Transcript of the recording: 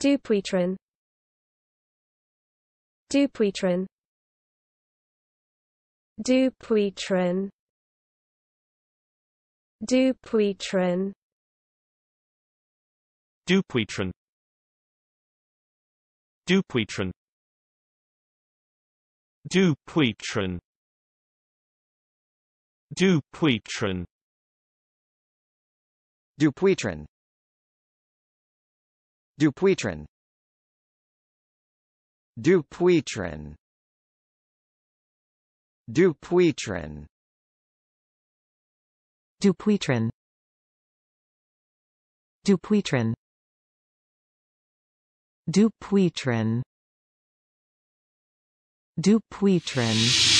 Dupuytren Dupuytren Dupuytren Dupuytren Dupuytren Dupuytren Dupuytren Dupuytren Dupuytren Dupuytren Dupuytren Dupuytren Dupuytren Dupuytren Dupuytren Dupuytren